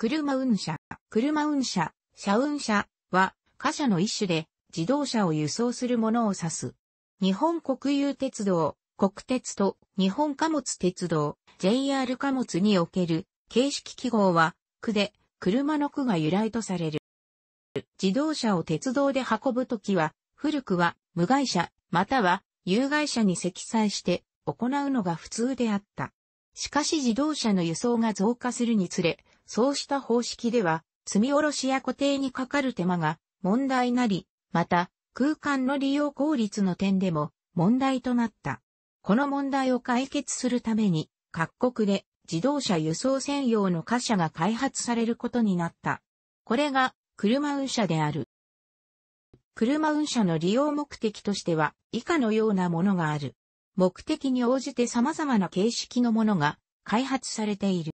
車運車、車運車、車運車は、貨車の一種で、自動車を輸送するものを指す。日本国有鉄道、国鉄と日本貨物鉄道、JR 貨物における形式記号は、区で、車の区が由来とされる。自動車を鉄道で運ぶときは、古くは無害者、または有害者に積載して行うのが普通であった。しかし自動車の輸送が増加するにつれ、そうした方式では、積み下ろしや固定にかかる手間が問題なり、また、空間の利用効率の点でも問題となった。この問題を解決するために、各国で自動車輸送専用の貨車が開発されることになった。これが車運車である。車運車の利用目的としては以下のようなものがある。目的に応じて様々な形式のものが開発されている。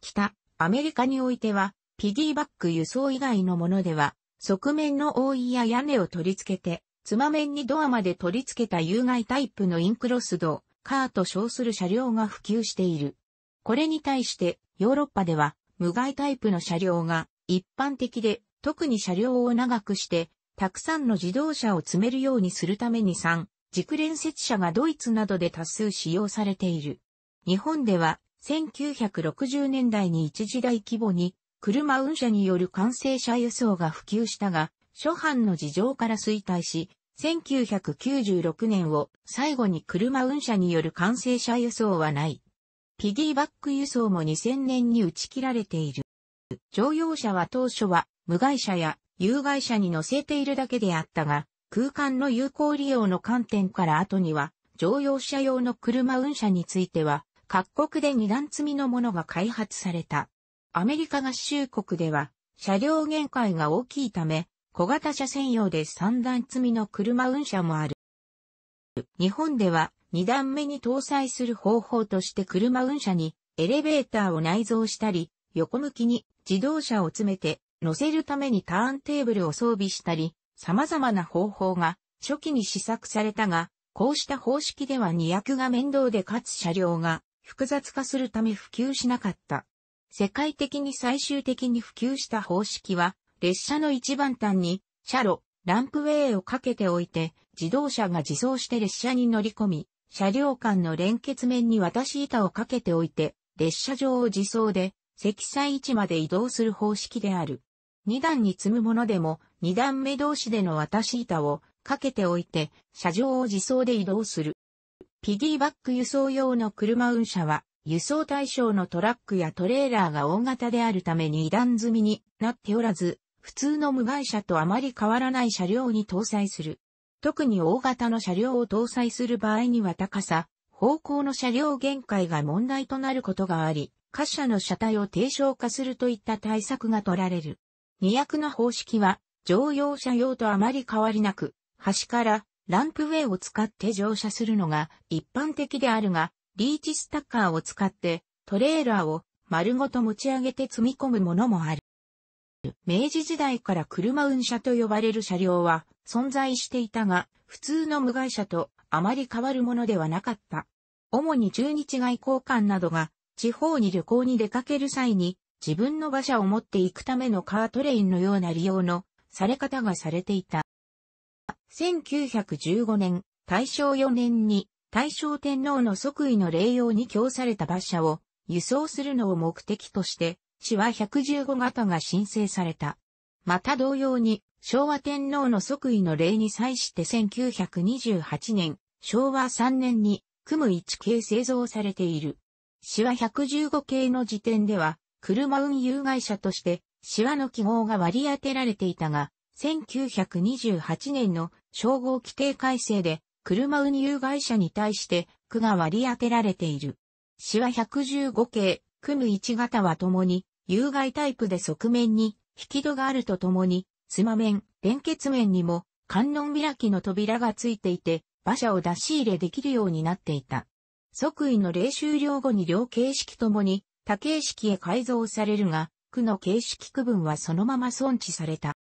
北、アメリカにおいては、ピギーバック輸送以外のものでは、側面の覆いや屋根を取り付けて、つま面にドアまで取り付けた有害タイプのインクロスド、カーと称する車両が普及している。これに対して、ヨーロッパでは、無害タイプの車両が一般的で、特に車両を長くして、たくさんの自動車を積めるようにするために3、軸連接車がドイツなどで多数使用されている。日本では、1960年代に一時代規模に車運車による完成車輸送が普及したが、諸般の事情から衰退し、1996年を最後に車運車による完成車輸送はない。ピギーバック輸送も2000年に打ち切られている。乗用車は当初は無害車や有害車に乗せているだけであったが、空間の有効利用の観点から後には乗用車用の車運車については各国で二段積みのものが開発された。アメリカ合衆国では、車両限界が大きいため、小型車専用で三段積みの車運車もある。日本では、二段目に搭載する方法として車運車にエレベーターを内蔵したり、横向きに自動車を詰めて乗せるためにターンテーブルを装備したり、様々な方法が初期に試作されたが、こうした方式では荷役が面倒でかつ車両が複雑化するため普及しなかった。世界的に最終的に普及した方式は、列車の一番端に、車路、ランプウェイをかけておいて、自動車が自走して列車に乗り込み、車両間の連結面に渡し板をかけておいて、列車上を自走で、積載位置まで移動する方式である。2段に積むものでも、2段目同士での渡し板をかけておいて、車上を自走で移動する。ピギーバック輸送用の車運車は、輸送対象のトラックやトレーラーが大型であるために二段積みになっておらず、普通の無害車とあまり変わらない車両に搭載する。特に大型の車両を搭載する場合には高さ、方向の車両限界が問題となることがあり、各車の車体を低床化するといった対策が取られる。二役の方式は、乗用車用とあまり変わりなく、端からランプウェイを使って乗車するのが一般的であるが、リーチスタッカーを使ってトレーラーを丸ごと持ち上げて積み込むものもある。明治時代から車運車と呼ばれる車両は存在していたが、普通の無害車とあまり変わるものではなかった。主に中日外交官などが地方に旅行に出かける際に自分の馬車を持っていくためのカートレインのような利用のされ方がされていた。1915年、大正4年に大正天皇の即位の霊用に供された馬車を輸送するのを目的として、市は115型が申請された。また同様に、昭和天皇の即位の礼に際して1928年、昭和3年に、組む1系製造されている。シワ115系の時点では、車運輸会社として、シワの記号が割り当てられていたが、1928年の称号規定改正で、車運輸会社に対して区が割り当てられている。市は115系、組む1型は共に、有害タイプで側面に引き戸があるとともに、つま面、連結面にも観音開きの扉がついていて、馬車を出し入れできるようになっていた。即位の例終了後に両形式ともに多形式へ改造されるが、区の形式区分はそのまま存置された。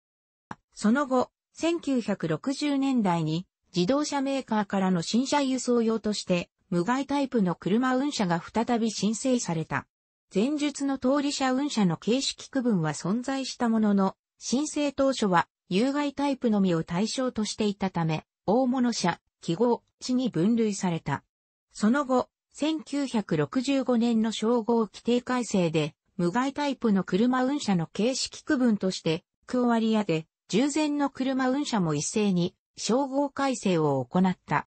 その後、1960年代に自動車メーカーからの新車輸送用として無害タイプの車運車が再び申請された。前述の通り車運車の形式区分は存在したものの、申請当初は有害タイプのみを対象としていたため、大物車、記号、地に分類された。その後、1965年の称号規定改正で、無害タイプの車運車の形式区分として、区割りリで従前の車運車も一斉に称号改正を行った。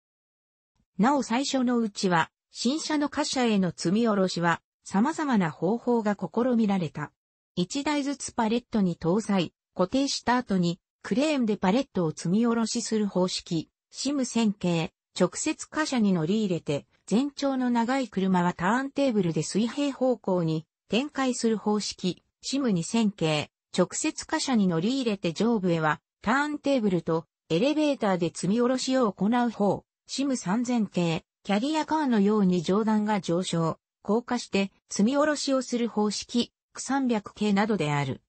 なお最初のうちは、新車の貨車への積み下ろしは、様々な方法が試みられた。一台ずつパレットに搭載、固定した後に、クレーンでパレットを積み下ろしする方式、シム線形、直接貨車に乗り入れて、全長の長い車はターンテーブルで水平方向に展開する方式、シム2線形、直接貨車に乗り入れて上部へは、ターンテーブルとエレベーターで積み下ろしを行う方、シム3000系、キャリアカーのように上段が上昇、降下して積み下ろしをする方式、300系などである。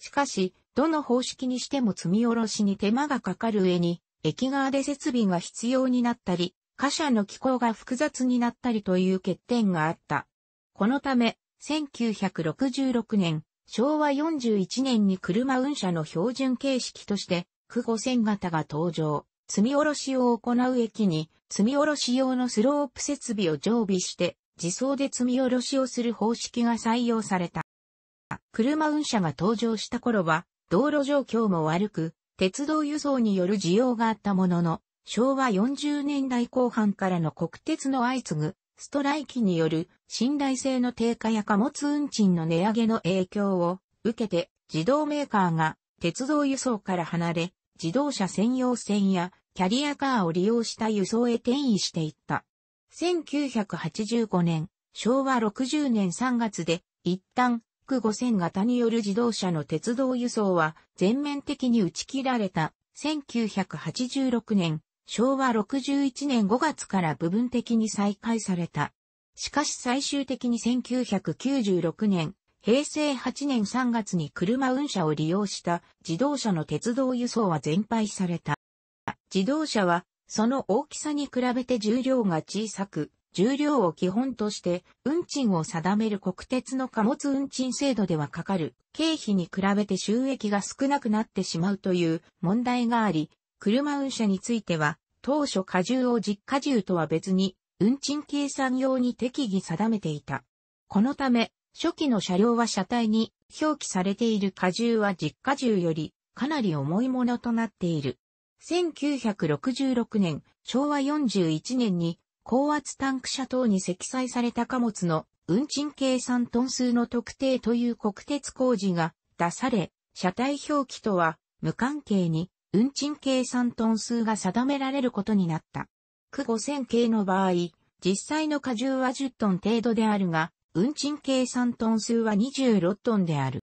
しかし、どの方式にしても積み下ろしに手間がかかる上に、駅側で設備が必要になったり、貨車の機構が複雑になったりという欠点があった。このため、1966年、昭和41年に車運車の標準形式として、区5000型が登場。積み下ろしを行う駅に、積み下ろし用のスロープ設備を常備して、自走で積み下ろしをする方式が採用された。車運車が登場した頃は、道路状況も悪く、鉄道輸送による需要があったものの、昭和40年代後半からの国鉄の相次ぐストライキによる信頼性の低下や貨物運賃の値上げの影響を受けて自動メーカーが鉄道輸送から離れ自動車専用線やキャリアカーを利用した輸送へ転移していった。1985年、昭和60年3月で一旦区5000型による自動車の鉄道輸送は全面的に打ち切られた1986年昭和61年5月から部分的に再開された。しかし最終的に1996年、平成8年3月に車運車を利用した自動車の鉄道輸送は全廃された。自動車はその大きさに比べて重量が小さく、重量を基本として運賃を定める国鉄の貨物運賃制度ではかかる経費に比べて収益が少なくなってしまうという問題があり、車運車については、当初荷重を実荷重とは別に、運賃計算用に適宜定めていた。このため、初期の車両は車体に表記されている荷重は実荷重よりかなり重いものとなっている。1966年、昭和41年に高圧タンク車等に積載された貨物の運賃計算トン数の特定という国鉄工事が出され、車体表記とは無関係に運賃計算トン数が定められることになった。区5000系の場合、実際の荷重は10トン程度であるが、運賃計算トン数は26トンである。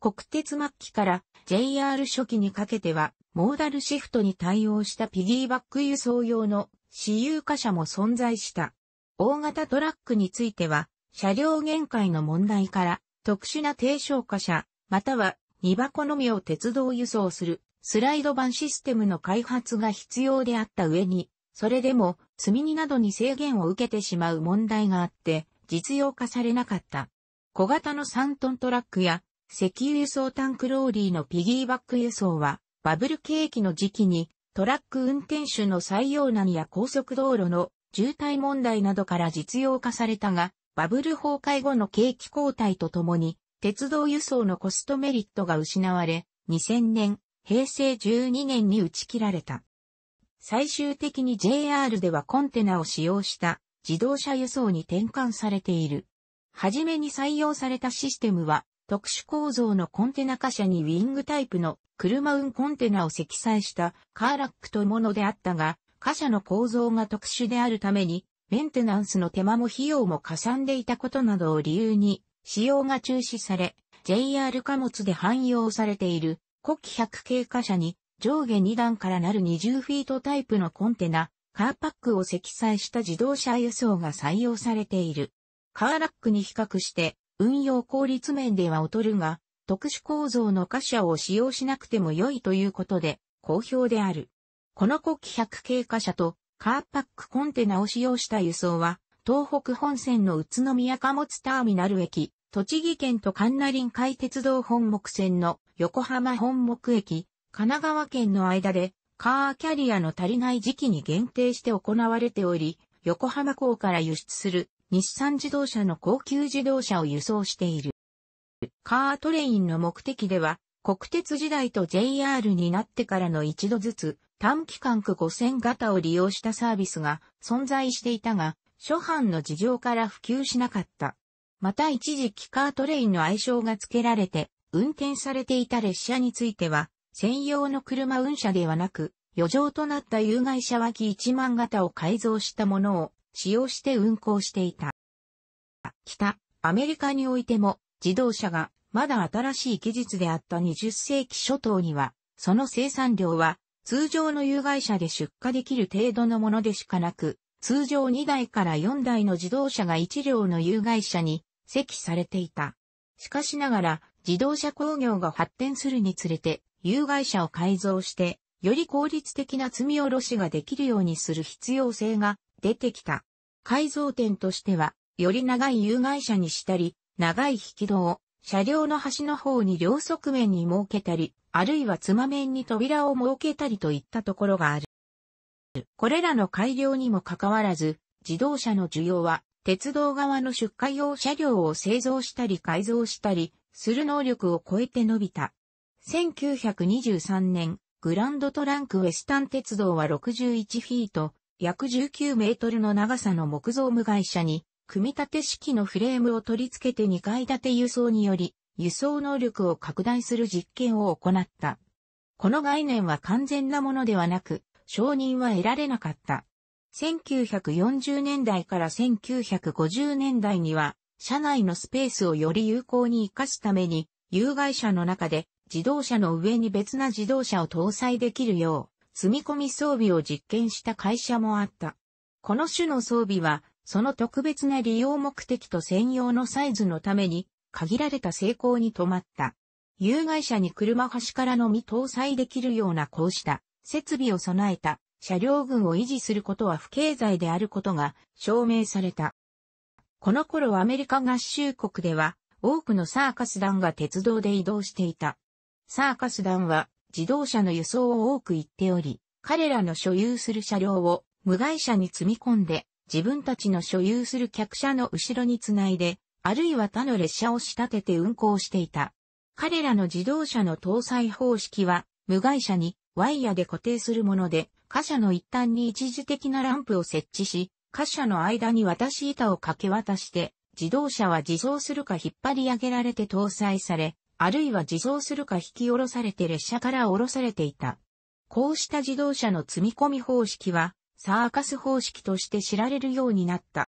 国鉄末期から JR 初期にかけては、モーダルシフトに対応したピギーバック輸送用の私有貨車も存在した。大型トラックについては、車両限界の問題から、特殊な低床貨車、または荷箱のみを鉄道輸送するスライド版システムの開発が必要であった上に、それでも積み荷などに制限を受けてしまう問題があって、実用化されなかった。小型の3トントラックや石油輸送タンクローリーのピギーバック輸送は、バブル景気の時期にトラック運転手の採用難や高速道路の渋滞問題などから実用化されたが、バブル崩壊後の景気後退とともに、鉄道輸送のコストメリットが失われ、2000年平成12年に打ち切られた。最終的に JR ではコンテナを使用した自動車輸送に転換されている。はじめに採用されたシステムは特殊構造のコンテナ貨車にウィングタイプの車運コンテナを積載したカーラックというものであったが、貨車の構造が特殊であるためにメンテナンスの手間も費用もかさんでいたことなどを理由に使用が中止され、JR 貨物で汎用されている古希100系貨車に上下2段からなる20フィートタイプのコンテナ、カーパックを積載した自動車輸送が採用されている。カーラックに比較して運用効率面では劣るが、特殊構造の貨車を使用しなくても良いということで、好評である。この国旗100系貨車とカーパックコンテナを使用した輸送は、東北本線の宇都宮貨物ターミナル駅、栃木県と神奈林海鉄道本木線の横浜本木駅、神奈川県の間で、カーキャリアの足りない時期に限定して行われており、横浜港から輸出する日産自動車の高級自動車を輸送している。カートレインの目的では、国鉄時代と JR になってからの一度ずつ短期間区5000型を利用したサービスが存在していたが、初版の事情から普及しなかった。また一時期カートレインの愛称が付けられて、運転されていた列車については、専用の車運車ではなく、余剰となった有害車脇1万型を改造したものを使用して運行していた。北、アメリカにおいても、自動車がまだ新しい技術であった20世紀初頭には、その生産量は通常の有害車で出荷できる程度のものでしかなく、通常2台から4台の自動車が1両の有害車に積されていた。しかしながら、自動車工業が発展するにつれて、有害者を改造して、より効率的な積み下ろしができるようにする必要性が出てきた。改造点としては、より長い有害者にしたり、長い引き戸を車両の端の方に両側面に設けたり、あるいはつま面に扉を設けたりといったところがある。これらの改良にもかかわらず、自動車の需要は鉄道側の出荷用車両を製造したり改造したりする能力を超えて伸びた。1923年、グランドトランクウェスタン鉄道は61フィート、約19メートルの長さの木造無害社に、組み立て式のフレームを取り付けて2階建て輸送により、輸送能力を拡大する実験を行った。この概念は完全なものではなく、承認は得られなかった。1940年代から1950年代には、車内のスペースをより有効に活かすために、有害車の中で自動車の上に別な自動車を搭載できるよう、積み込み装備を実験した会社もあった。この種の装備は、その特別な利用目的と専用のサイズのために、限られた成功に止まった。有害者に車端からのみ搭載できるようなこうした設備を備えた車両群を維持することは不経済であることが証明された。この頃アメリカ合衆国では多くのサーカス団が鉄道で移動していた。サーカス団は自動車の輸送を多く行っており、彼らの所有する車両を無害車に積み込んで自分たちの所有する客車の後ろにつないで、あるいは他の列車を仕立てて運行していた。彼らの自動車の搭載方式は、無害車にワイヤで固定するもので、貨車の一端に一時的なランプを設置し、貨車の間に渡し板を掛け渡して、自動車は自走するか引っ張り上げられて搭載され、あるいは自走するか引き下ろされて列車から下ろされていた。こうした自動車の積み込み方式は、サーカス方式として知られるようになった。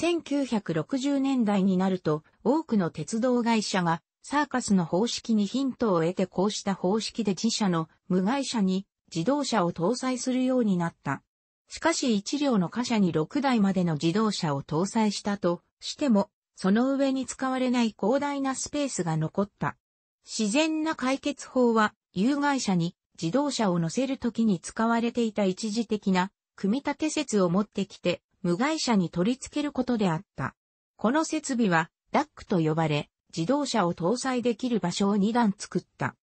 1960年代になると、多くの鉄道会社がサーカスの方式にヒントを得てこうした方式で自社の無害者に自動車を搭載するようになった。しかし1両の貨車に6台までの自動車を搭載したとしても、その上に使われない広大なスペースが残った。自然な解決法は、有害者に自動車を乗せるときに使われていた一時的な組み立て説を持ってきて、無害者に取り付けることであった。この設備は、ダックと呼ばれ、自動車を搭載できる場所を2段作った。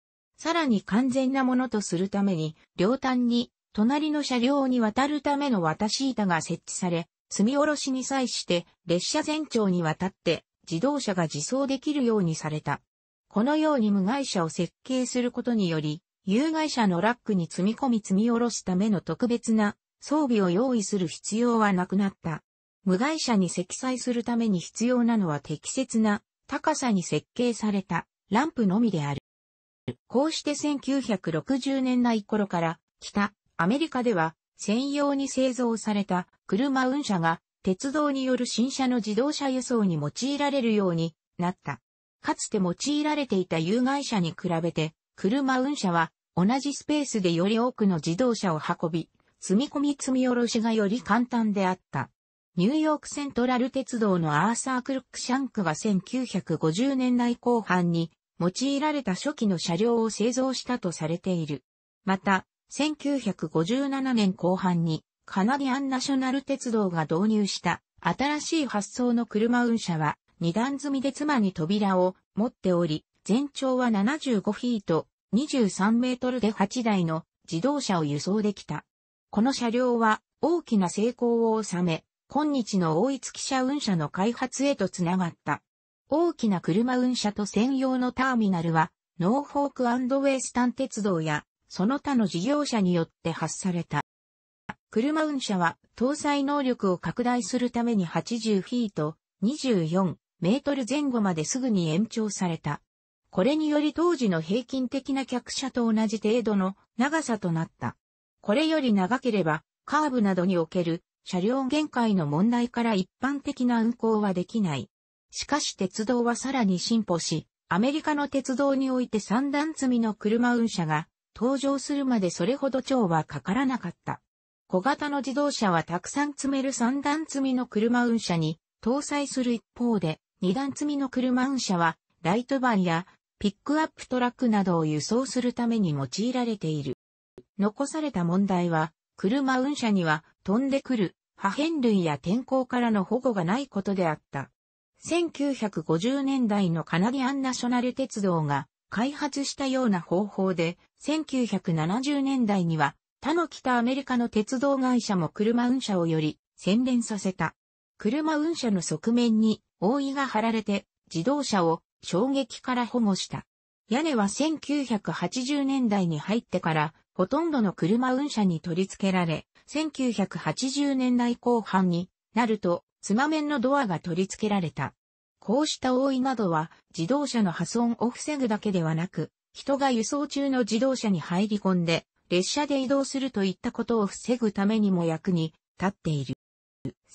さらに完全なものとするために、両端に、隣の車両に渡るための渡し板が設置され、積み下ろしに際して、列車全長に渡って、自動車が自走できるようにされた。このように無害車を設計することにより、有害車のラックに積み込み積み下ろすための特別な装備を用意する必要はなくなった。無害車に積載するために必要なのは適切な高さに設計されたランプのみである。こうして1960年代頃から北アメリカでは専用に製造された車運車が鉄道による新車の自動車輸送に用いられるようになった。かつて用いられていた有害車に比べて車運車は同じスペースでより多くの自動車を運び、積み込み積み下ろしがより簡単であった。ニューヨークセントラル鉄道のアーサー・クルックシャンクが1950年代後半に用いられた初期の車両を製造したとされている。また、1957年後半にカナディアンナショナル鉄道が導入した新しい発想の車運車は二段積みで妻に扉を持っており、全長は75フィート、23メートルで8台の自動車を輸送できた。この車両は大きな成功を収め、今日の大井月車運車の開発へとつながった。大きな車運車と専用のターミナルは、ノーフォークウェイスタン鉄道や、その他の事業者によって発された。車運車は、搭載能力を拡大するために80フィート、24メートル前後まですぐに延長された。これにより当時の平均的な客車と同じ程度の長さとなった。これより長ければ、カーブなどにおける車両限界の問題から一般的な運行はできない。しかし鉄道はさらに進歩し、アメリカの鉄道において三段積みの車運車が登場するまでそれほど長はかからなかった。小型の自動車はたくさん積める三段積みの車運車に搭載する一方で、二段積みの車運車はライトバンやピックアップトラックなどを輸送するために用いられている。残された問題は、車運車には飛んでくる破片類や天候からの保護がないことであった。1950年代のカナディアンナショナル鉄道が開発したような方法で、1970年代には他の北アメリカの鉄道会社も車運車をより洗練させた。車運車の側面に覆いが張られて自動車を衝撃から保護した。屋根は1980年代に入ってからほとんどの車運車に取り付けられ、1980年代後半になるとつま面のドアが取り付けられた。こうした覆いなどは自動車の破損を防ぐだけではなく、人が輸送中の自動車に入り込んで、列車で移動するといったことを防ぐためにも役に立っている。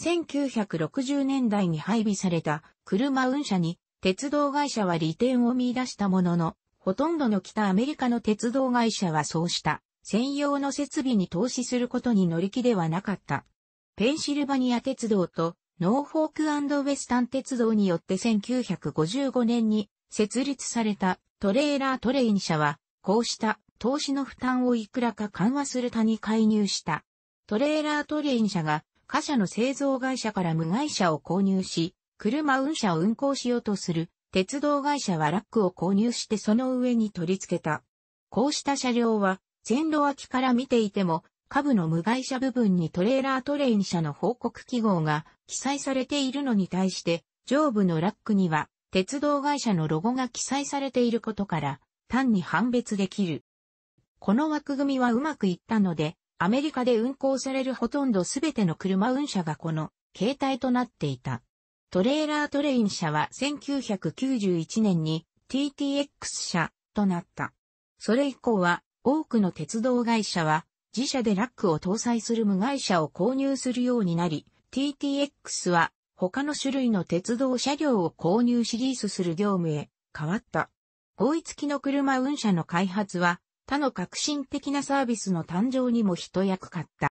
1960年代に配備された車運車に鉄道会社は利点を見出したものの、ほとんどの北アメリカの鉄道会社はそうした専用の設備に投資することに乗り気ではなかった。ペンシルバニア鉄道とノーフォークウェスタン鉄道によって1955年に設立されたトレーラートレイン社は、こうした投資の負担をいくらか緩和する他に介入した。トレーラートレイン社が貨車の製造会社から無害車を購入し、車運車を運行しようとする鉄道会社はラックを購入してその上に取り付けた。こうした車両は線路脇から見ていても下部の無害車部分にトレーラートレイン車の報告記号が記載されているのに対して、上部のラックには、鉄道会社のロゴが記載されていることから、単に判別できる。この枠組みはうまくいったので、アメリカで運行されるほとんどすべての車運車がこの形態となっていた。トレーラートレイン車は1991年に TTX 車となった。それ以降は多くの鉄道会社は自社でラックを搭載する無害車を購入するようになり、TTX は他の種類の鉄道車両を購入シリースする業務へ変わった。追いつきの車運車の開発は他の革新的なサービスの誕生にも一役買った。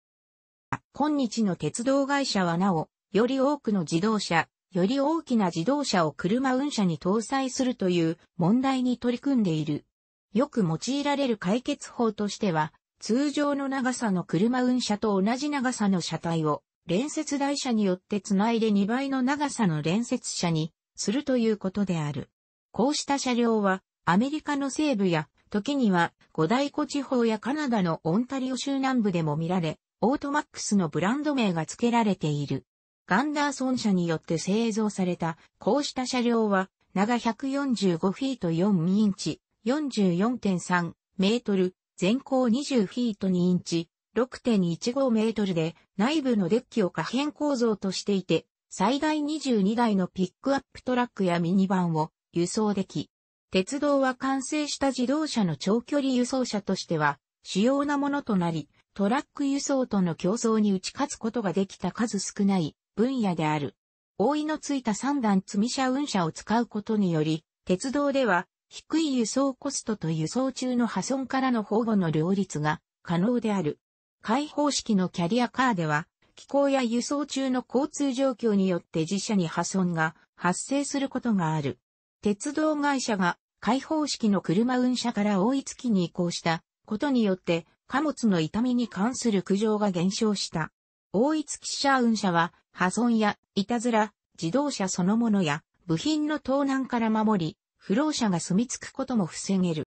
今日の鉄道会社はなお、より多くの自動車、より大きな自動車を車運車に搭載するという問題に取り組んでいる。よく用いられる解決法としては、通常の長さの車運車と同じ長さの車体を連接台車によってつないで2倍の長さの連接車にするということである。こうした車両はアメリカの西部や時には五大湖地方やカナダのオンタリオ州南部でも見られ、オートマックスのブランド名が付けられている。ガンダーソン社によって製造された、こうした車両は、長145フィート4インチ、44.3メートル、全高20フィート2インチ、6.15メートルで内部のデッキを可変構造としていて、最大22台のピックアップトラックやミニバンを輸送でき、鉄道は完成した自動車の長距離輸送車としては主要なものとなり、トラック輸送との競争に打ち勝つことができた数少ない分野である。覆いのついた3段積み車運車を使うことにより、鉄道では低い輸送コストと輸送中の破損からの保護の両立が可能である。開放式のキャリアカーでは、気候や輸送中の交通状況によって自社に破損が発生することがある。鉄道会社が開放式の車運車から追いつきに移行したことによって貨物の痛みに関する苦情が減少した。大井月車運車は破損やいたずら、自動車そのものや部品の盗難から守り、不老者が住み着くことも防げる。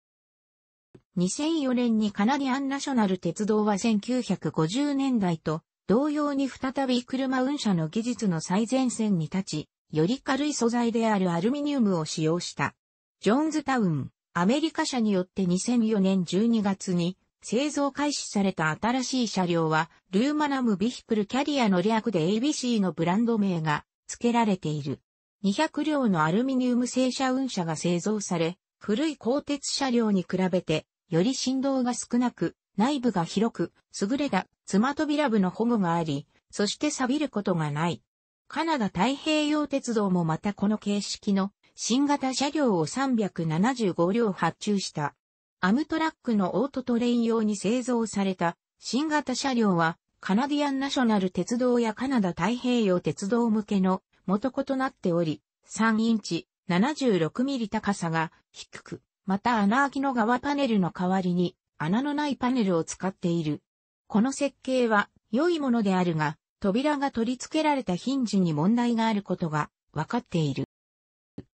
2004年にカナディアンナショナル鉄道は1950年代と同様に再び車運車の技術の最前線に立ち、より軽い素材であるアルミニウムを使用した。ジョーンズタウン、アメリカ社によって2004年12月に製造開始された新しい車両は、ルーマナムビヒクルキャリアの略で ABC のブランド名が付けられている。200両のアルミニウム製車運車が製造され、古い鋼鉄車両に比べてより振動が少なく、内部が広く、優れた妻扉部の保護があり、そして錆びることがない。カナダ太平洋鉄道もまたこの形式の新型車両を375両発注した。アムトラックのオートトレイン用に製造された新型車両はカナディアンナショナル鉄道やカナダ太平洋鉄道向けの元子となっており、3インチ76ミリ高さが低く、また穴開きの側パネルの代わりに穴のないパネルを使っている。この設計は良いものであるが、扉が取り付けられたヒンジに問題があることが分かっている。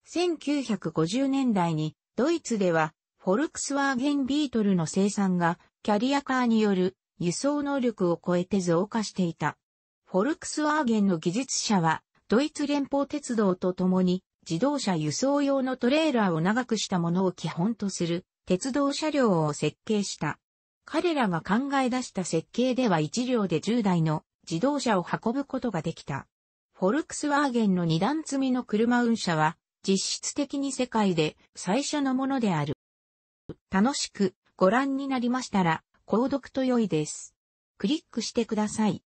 1950年代にドイツではフォルクスワーゲンビートルの生産がキャリアカーによる輸送能力を超えて増加していた。フォルクスワーゲンの技術者はドイツ連邦鉄道と共に自動車輸送用のトレーラーを長くしたものを基本とする鉄道車両を設計した。彼らが考え出した設計では1両で10台の自動車を運ぶことができた。フォルクスワーゲンの2段積みの車運車は実質的に世界で最初のものである。楽しくご覧になりましたら、購読と良いです。クリックしてください。